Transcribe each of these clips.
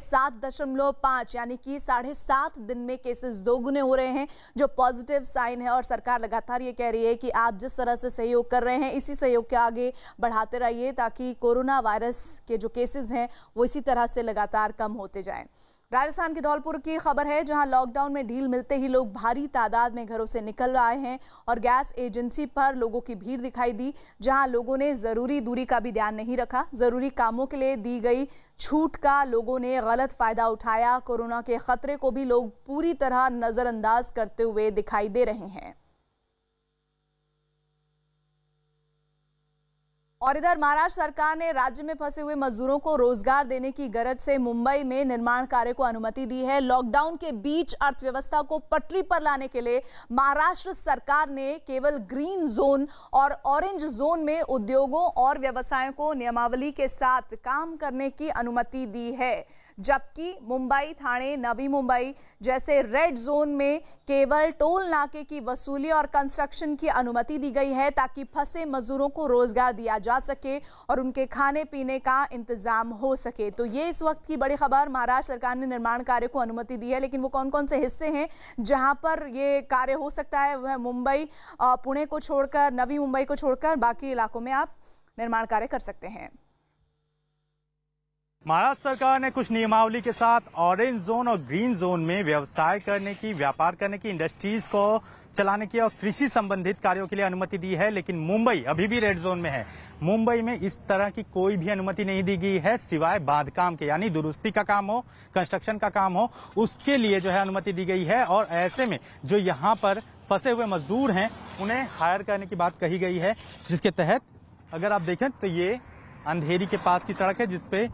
सात दशमलव पांच यानी कि साढ़े सात दिन में केसेस दोगुने हो रहे हैं जो पॉजिटिव साइन है और सरकार लगातार ये कह रही है कि आप जिस तरह से सहयोग कर रहे हैं इसी सहयोग के आगे बढ़ाते रहिए ताकि कोरोना वायरस के जो केसेस हैं वो इसी तरह से लगातार कम होते जाएं राजस्थान के धौलपुर की खबर है जहां लॉकडाउन में ढील मिलते ही लोग भारी तादाद में घरों से निकल आए हैं और गैस एजेंसी पर लोगों की भीड़ दिखाई दी जहां लोगों ने ज़रूरी दूरी का भी ध्यान नहीं रखा ज़रूरी कामों के लिए दी गई छूट का लोगों ने गलत फ़ायदा उठाया कोरोना के खतरे को भी लोग पूरी तरह नज़रअंदाज करते हुए दिखाई दे रहे हैं और इधर महाराष्ट्र सरकार ने राज्य में फंसे हुए मजदूरों को रोजगार देने की गरज से मुंबई में निर्माण कार्य को अनुमति दी है लॉकडाउन के बीच अर्थव्यवस्था को पटरी पर लाने के लिए महाराष्ट्र सरकार ने केवल ग्रीन जोन और ऑरेंज जोन में उद्योगों और व्यवसायों को नियमावली के साथ काम करने की अनुमति दी है जबकि मुंबई थाने नवी मुंबई जैसे रेड जोन में केवल टोल नाके की वसूली और कंस्ट्रक्शन की अनुमति दी गई है ताकि फंसे मजदूरों को रोजगार दिया जाए जा सके और उनके खाने पीने का इंतज़ाम हो सके तो ये इस वक्त की बड़ी खबर महाराष्ट्र सरकार ने निर्माण कार्य को अनुमति दी है लेकिन वो कौन कौन से हिस्से हैं जहाँ पर ये कार्य हो सकता है वह मुंबई पुणे को छोड़कर नवी मुंबई को छोड़कर बाकी इलाकों में आप निर्माण कार्य कर सकते हैं महाराष्ट्र सरकार ने कुछ नियमावली के साथ ऑरेंज जोन और ग्रीन जोन में व्यवसाय करने की व्यापार करने की इंडस्ट्रीज को चलाने की और कृषि संबंधित कार्यों के लिए अनुमति दी है लेकिन मुंबई अभी भी रेड जोन में है मुंबई में इस तरह की कोई भी अनुमति नहीं दी गई है सिवाय बांध काम के यानी दुरुस्ती का काम हो कंस्ट्रक्शन का काम हो उसके लिए जो है अनुमति दी गई है और ऐसे में जो यहाँ पर फंसे हुए मजदूर हैं उन्हें हायर करने की बात कही गई है जिसके तहत अगर आप देखें तो ये अंधेरी के पास की सड़क है जिसपे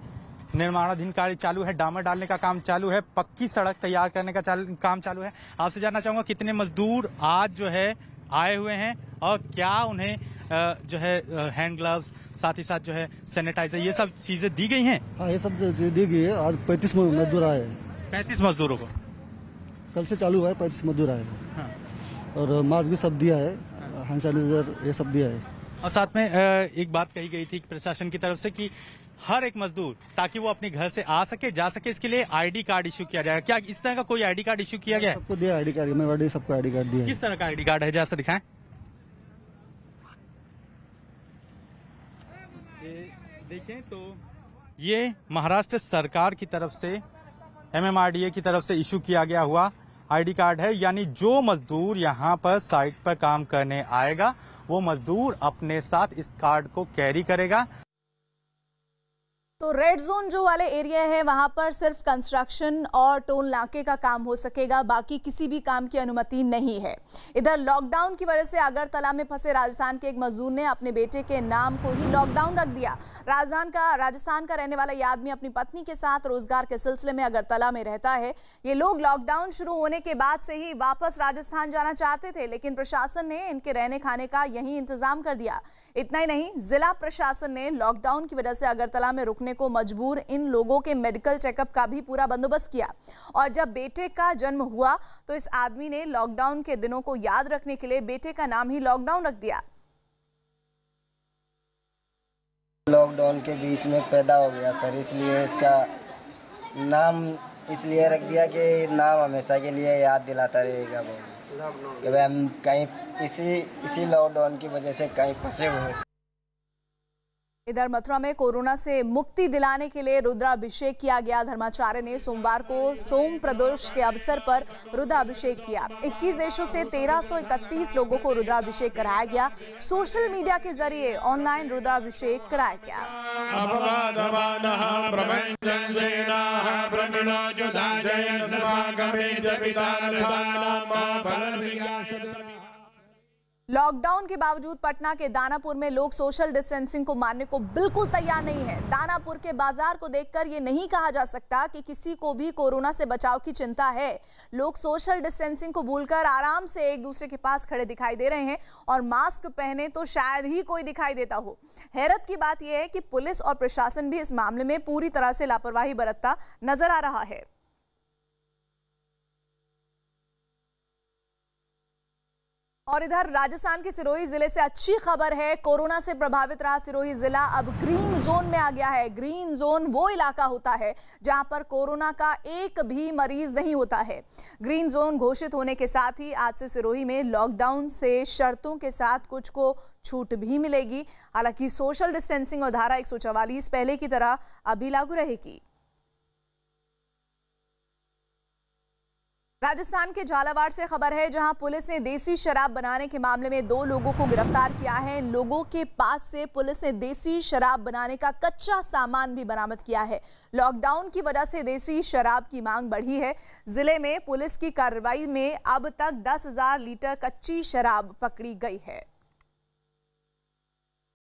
निर्माणाधीन कार्य चालू है डामर डालने का काम चालू है पक्की सड़क तैयार करने का चाल, काम चालू है आपसे जानना चाहूंगा कितने मजदूर आज जो है आए हुए हैं और क्या उन्हें जो है हैंड ग्लव्स साथ ही साथ जो है सैनिटाइजर ये सब चीजें दी गई हैं हाँ ये सब दी गई है आज पैंतीस मजदूर आए पैंतीस मजदूरों को कल से चालू हुआ है पैंतीस मजदूर आए हैं हाँ। और मास्क भी सब दिया है हाँ। हैंड सैनिटाइजर ये सब दिया है और साथ में एक बात कही गई थी प्रशासन की तरफ से कि हर एक मजदूर ताकि वो अपने घर से आ सके जा सके इसके लिए आईडी कार्ड इश्यू किया जाएगा क्या इस तरह का कोई आईडी कार्ड इश्यू किया गया सबको दिया आईडी कार्ड मैं सबको आईडी कार्ड दिया किस तरह का आईडी कार्ड है जैसे दिखाएं देखें तो ये महाराष्ट्र सरकार की तरफ से एमएमआरडीए की तरफ से इशू किया गया हुआ आईडी कार्ड है यानी जो मजदूर यहाँ पर साइट पर काम करने आएगा वो मजदूर अपने साथ इस कार्ड को कैरी करेगा तो रेड जोन जो वाले एरिया है वहां पर सिर्फ कंस्ट्रक्शन और टोल नाके का काम हो सकेगा बाकी किसी भी काम की अनुमति नहीं है इधर लॉकडाउन की वजह से अगरतला में फंसे राजस्थान के एक मजदूर ने अपने बेटे के नाम को ही लॉकडाउन रख दिया राजस्थान का राजस्थान का रहने वाला यह आदमी अपनी पत्नी के साथ रोजगार के सिलसिले में अगरतला में रहता है ये लोग लॉकडाउन शुरू होने के बाद से ही वापस राजस्थान जाना चाहते थे लेकिन प्रशासन ने इनके रहने खाने का यही इंतजाम कर दिया इतना ही नहीं जिला प्रशासन ने लॉकडाउन की वजह से अगरतला में रुकने करने को मजबूर इन लोगों के मेडिकल चेकअप का भी पूरा बंदोबस्त किया और जब बेटे का जन्म हुआ तो इस आदमी ने लॉकडाउन के दिनों को याद रखने के लिए बेटे का नाम ही लॉकडाउन रख दिया लॉकडाउन के बीच में पैदा हो गया सर इसलिए इसका नाम इसलिए रख दिया कि नाम हमेशा के लिए याद दिलाता रहेगा कि हम कहीं इसी इसी लॉकडाउन की वजह से कहीं फंसे हुए इधर मथुरा में कोरोना से मुक्ति दिलाने के लिए रुद्राभिषेक किया गया धर्माचार्य ने सोमवार को सोम प्रदोष के अवसर पर रुद्राभिषेक किया 21 देशों से 1331 लोगों को रुद्राभिषेक कराया गया सोशल मीडिया के जरिए ऑनलाइन रुद्राभिषेक कराया गया लॉकडाउन के बावजूद पटना के दानापुर में लोग सोशल डिस्टेंसिंग को मानने को बिल्कुल तैयार नहीं है दानापुर के बाजार को देखकर ये नहीं कहा जा सकता कि किसी को भी कोरोना से बचाव की चिंता है लोग सोशल डिस्टेंसिंग को भूलकर आराम से एक दूसरे के पास खड़े दिखाई दे रहे हैं और मास्क पहने तो शायद ही कोई दिखाई देता हो हैरत की बात यह है कि पुलिस और प्रशासन भी इस मामले में पूरी तरह से लापरवाही बरतता नजर आ रहा है और इधर राजस्थान के सिरोही जिले से अच्छी खबर है कोरोना से प्रभावित रहा सिरोही जिला अब ग्रीन जोन में आ गया है ग्रीन जोन वो इलाका होता है जहां पर कोरोना का एक भी मरीज नहीं होता है ग्रीन जोन घोषित होने के साथ ही आज से सिरोही में लॉकडाउन से शर्तों के साथ कुछ को छूट भी मिलेगी हालांकि सोशल डिस्टेंसिंग और धारा एक पहले की तरह अभी लागू रहेगी राजस्थान के झालावाड़ से खबर है जहां पुलिस ने देसी शराब बनाने के मामले में दो लोगों को गिरफ्तार किया है लोगों के पास से पुलिस ने देसी शराब बनाने का कच्चा सामान भी बरामद किया है लॉकडाउन की वजह से देसी शराब की मांग बढ़ी है जिले में पुलिस की कार्रवाई में अब तक दस हजार लीटर कच्ची शराब पकड़ी गई है